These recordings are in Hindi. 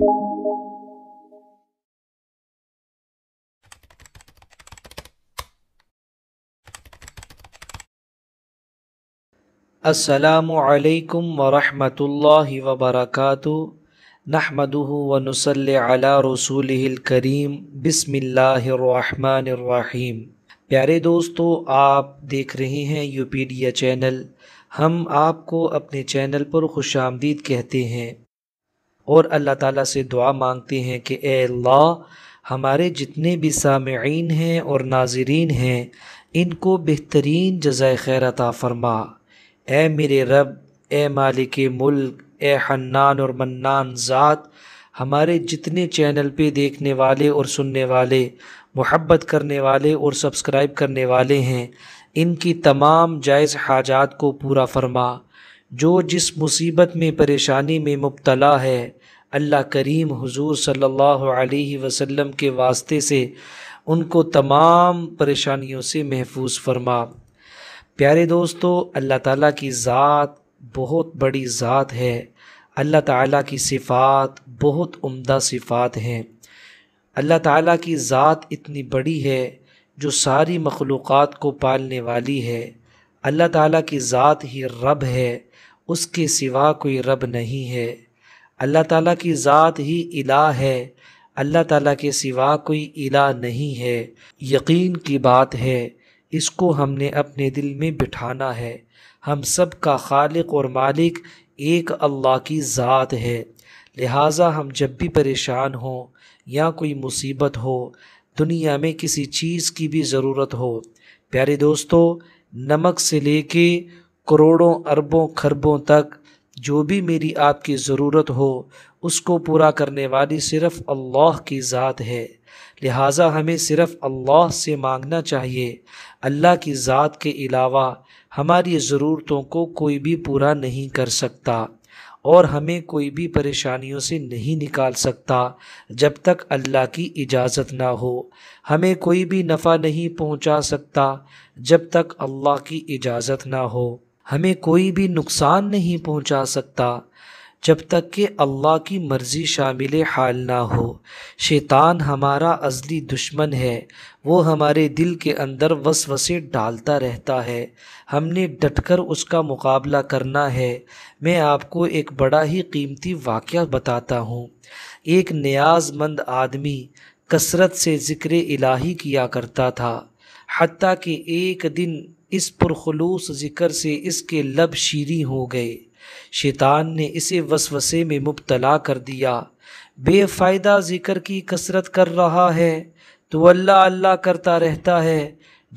असलकम वरहमल वबरक नहमदह वनसल रसूल करीम बसमीम प्यारे दोस्तों आप देख रहे हैं यूपीडिया चैनल हम आपको अपने चैनल पर खुश आमदीद कहते हैं और अल्लाह ताला से दुआ मांगते हैं कि ए अल्लाह हमारे जितने भी सामीन हैं और नाजरीन हैं इनको बेहतरीन जजाय खैर अता फरमा ए मेरे रब ए मालिक मुल्क ए हन्नान और मन्नान ज़ात हमारे जितने चैनल पे देखने वाले और सुनने वाले मोहब्बत करने वाले और सब्सक्राइब करने वाले हैं इनकी तमाम जायज़ हाजात को पूरा फरमा जो जिस मुसीबत में परेशानी में मुबतला है अल्लाह करीम हुजूर सल्लल्लाहु अलैहि वसल्लम के वास्ते से उनको तमाम परेशानियों से महफूज फरमा प्यारे दोस्तों अल्लाह ताला की ज़ात बहुत बड़ी ज़ात है अल्लाह ताला की सिफ़ात बहुत उम्दा सिफ़ात हैं अल्लाह ताला की ज़ात इतनी बड़ी है जो सारी मखलूक़ात को पालने वाली है अल्लाह ताला की ज़ात ही रब है उसके सिवा कोई रब नहीं है अल्लाह ताला की ज़ात ही इला है अल्लाह ताला के सिवा कोई इला नहीं है यकीन की बात है इसको हमने अपने दिल में बिठाना है हम सब का खालिक और मालिक एक अल्लाह की ज़ात है लिहाजा हम जब भी परेशान हो या कोई मुसीबत हो दुनिया में किसी चीज़ की भी ज़रूरत हो प्यारे दोस्तों नमक से लेके करोड़ों अरबों खरबों तक जो भी मेरी आपकी ज़रूरत हो उसको पूरा करने वाली सिर्फ़ अल्लाह की ज़ात है लिहाजा हमें सिर्फ़ अल्लाह से मांगना चाहिए अल्लाह की ज़ात के अलावा हमारी ज़रूरतों को कोई भी पूरा नहीं कर सकता और हमें कोई भी परेशानियों से नहीं निकाल सकता जब तक अल्लाह की इजाज़त ना हो हमें कोई भी नफ़ा नहीं पहुंचा सकता जब तक अल्लाह की इजाज़त ना हो हमें कोई भी नुकसान नहीं पहुंचा सकता जब तक कि अल्लाह की मर्ज़ी शामिल हाल ना हो शैतान हमारा अजली दुश्मन है वो हमारे दिल के अंदर वस वसे डालता रहता है हमने डटकर उसका मुकाबला करना है मैं आपको एक बड़ा ही कीमती वाक़ बताता हूँ एक न्याजमंद आदमी कसरत से ज़िक्र इलाही किया करता था हती कि एक दिन इस पुरखलूस ज़िक्र से इसके लब शीरी हो गए शैतान ने इसे वसवसे में मुबतला कर दिया बेफ़ायदा ज़िक्र की कसरत कर रहा है तो अल्लाह अल्लाह करता रहता है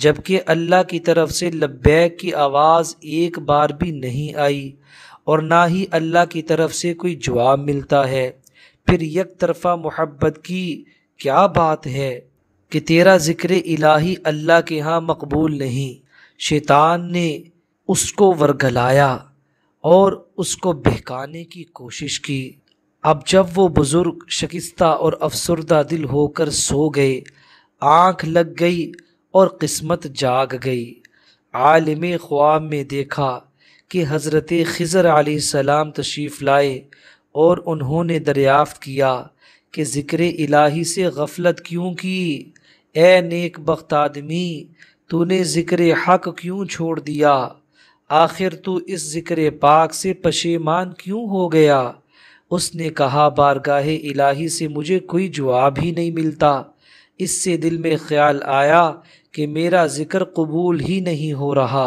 जबकि अल्लाह की तरफ से लब्बैक की आवाज़ एक बार भी नहीं आई और ना ही अल्लाह की तरफ से कोई जवाब मिलता है फिर यक तरफ़ा मोहब्बत की क्या बात है कि तेरा ज़िक्र इलाही अल्लाह के यहाँ मकबूल नहीं शैतान ने उसको वर्गलाया और उसको बहकाने की कोशिश की अब जब वो बुज़ुर्ग शकिस्ता और अफसरदा दिल होकर सो गए आँख लग गई और किस्मत जाग गई आलम ख्वाब में देखा कि हज़रत खज़र सलाम तशरीफ़ लाए और उन्होंने दरियाफ़त किया कि ज़िक्र इलाही से गफलत क्यों की ए नेक बख्त आदमी तूने ज़िक्र हक क्यों छोड़ दिया आखिर तू इस ज़िक्र पाक से पशेमान क्यों हो गया उसने कहा बारगाह इलाही से मुझे कोई जवाब ही नहीं मिलता इससे दिल में ख्याल आया कि मेरा ज़िक्र कबूल ही नहीं हो रहा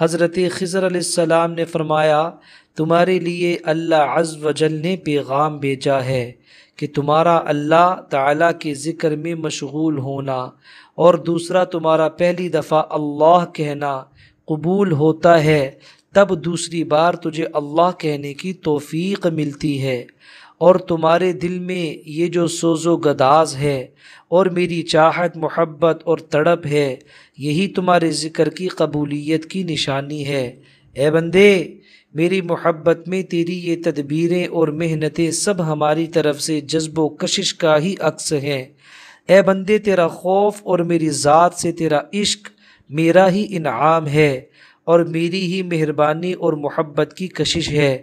हज़रत खज़र सलाम ने फ़रमाया तुम्हारे लिए अल्लाह अज़ वजल ने पैगाम भेजा है कि तुम्हारा अल्लाह ताला के ज़िक्र में मशगूल होना और दूसरा तुम्हारा पहली दफ़ा अल्लाह कहना कबूल होता है तब दूसरी बार तुझे अल्लाह कहने की तोफ़ी मिलती है और तुम्हारे दिल में ये जो सोजो गदाज है और मेरी चाहत मोहब्बत और तड़प है यही तुम्हारे ज़िक्र की कबूलियत की निशानी है ए बंदे मेरी मोहब्बत में तेरी ये तदबीरें और मेहनतें सब हमारी तरफ से जज्बो कशिश का ही अक्स हैं ए बंदे तेरा खौफ और मेरी ज़ात से तेरा इश्क मेरा ही इनाम है और मेरी ही मेहरबानी और मोहब्बत की कशिश है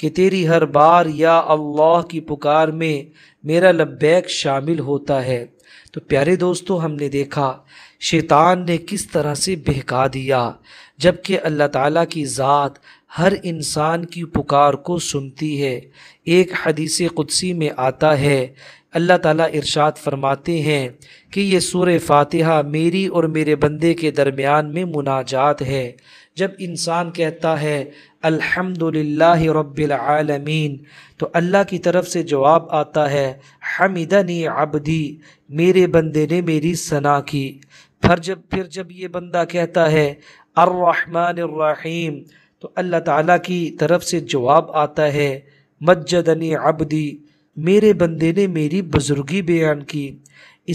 कि तेरी हर बार या अल्लाह की पुकार में मेरा लब्बैक शामिल होता है तो प्यारे दोस्तों हमने देखा शैतान ने किस तरह से बहका दिया जबकि अल्लाह ताला की ज़ात हर इंसान की पुकार को सुनती है एक हदीस कुदसी में आता है अल्लाह ताला इरशाद फरमाते हैं कि ये सूर फातिहा मेरी और मेरे बंदे के दरमियान में मुनाजात है जब इंसान कहता है अल्हम्दुलिल्लाह रब्बिल आलमीन तो अल्लाह की तरफ से जवाब आता है हमिदनी अबदी मेरे बंदे ने मेरी सना की फिर जब फिर जब ये बंदा कहता है रहीम तो अल्लाह ताला की तरफ से जवाब आता है मज्जदनी अबदी मेरे बंदे ने मेरी बुज़ुर्गी बयान की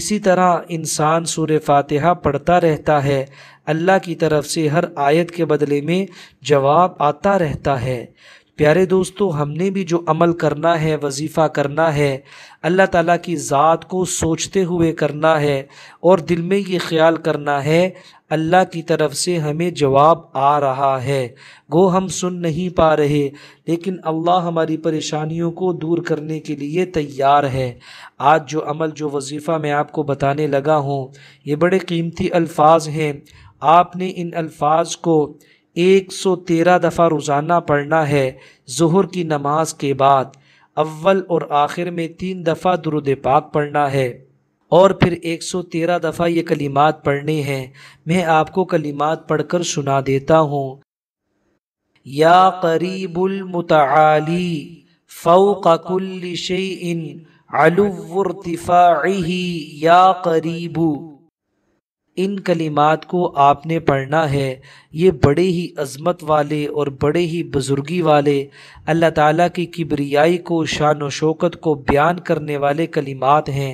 इसी तरह इंसान सूर फातिहा पढ़ता रहता है अल्लाह की तरफ से हर आयत के बदले में जवाब आता रहता है प्यारे दोस्तों हमने भी जो अमल करना है वजीफ़ा करना है अल्लाह ताला की ज़ात को सोचते हुए करना है और दिल में ये ख्याल करना है अल्लाह की तरफ से हमें जवाब आ रहा है गो हम सुन नहीं पा रहे लेकिन अल्लाह हमारी परेशानियों को दूर करने के लिए तैयार है आज जो अमल जो वजीफ़ा मैं आपको बताने लगा हूँ ये बड़े कीमती अल्फाज हैं आपने इन अल्फाज को एक सौ तेरह दफ़ा रोज़ाना पढ़ना है जहर की नमाज के बाद अव्वल और आखिर में तीन दफ़ा दुरुद पाक पढ़ना है और फिर एक सौ तेरह दफ़ा ये कलिमात पढ़ने हैं मैं आपको कलिमात पढ़कर सुना देता हूँ या करीबुलमतली फ़ौक़ कुल्ल शे इन या करीबू इन कलिमात को आपने पढ़ना है ये बड़े ही अज़मत वाले और बड़े ही बुज़ुर्गी वाले अल्लाह ताला की किबरियाई को शान शौकत को बयान करने वाले कलिमात हैं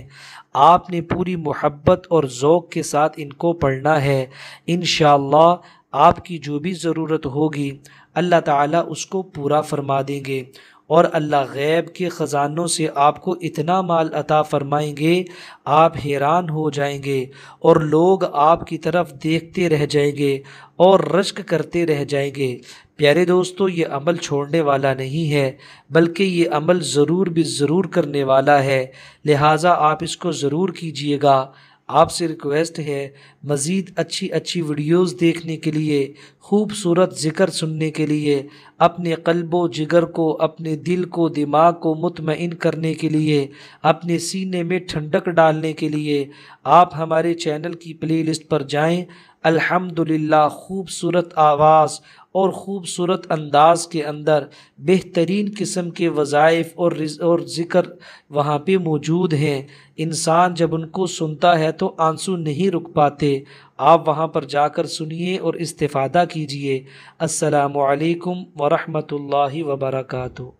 आपने पूरी मोहब्बत और ओक़ के साथ इनको पढ़ना है इन आपकी जो भी ज़रूरत होगी अल्लाह ताला उसको पूरा फरमा देंगे और अल्लाह गैब के ख़जानों से आपको इतना माल अता फ़रमाएंगे आप हैरान हो जाएंगे और लोग आपकी तरफ देखते रह जाएंगे और रश्क करते रह जाएंगे प्यारे दोस्तों ये अमल छोड़ने वाला नहीं है बल्कि ये अमल ज़रूर भी ज़रूर करने वाला है लिहाजा आप इसको ज़रूर कीजिएगा आपसे रिक्वेस्ट है मज़ीद अच्छी अच्छी वीडियोस देखने के लिए खूबसूरत ज़िक्र सुनने के लिए अपने कल्ब जिगर को अपने दिल को दिमाग को मुतमिन करने के लिए अपने सीने में ठंडक डालने के लिए आप हमारे चैनल की प्लेलिस्ट पर जाएं अल्हम्दुलिल्लाह खूबसूरत आवाज़ और ख़ूबसूरत अंदाज के अंदर बेहतरीन किस्म के वज़ाइफ और और ज़िक्र वहाँ पे मौजूद हैं इंसान जब उनको सुनता है तो आंसू नहीं रुक पाते आप वहाँ पर जाकर सुनिए और इस्तेफ़ादा कीजिए अस्सलाम वालेकुम वरहमतुल्लाहि वबरकू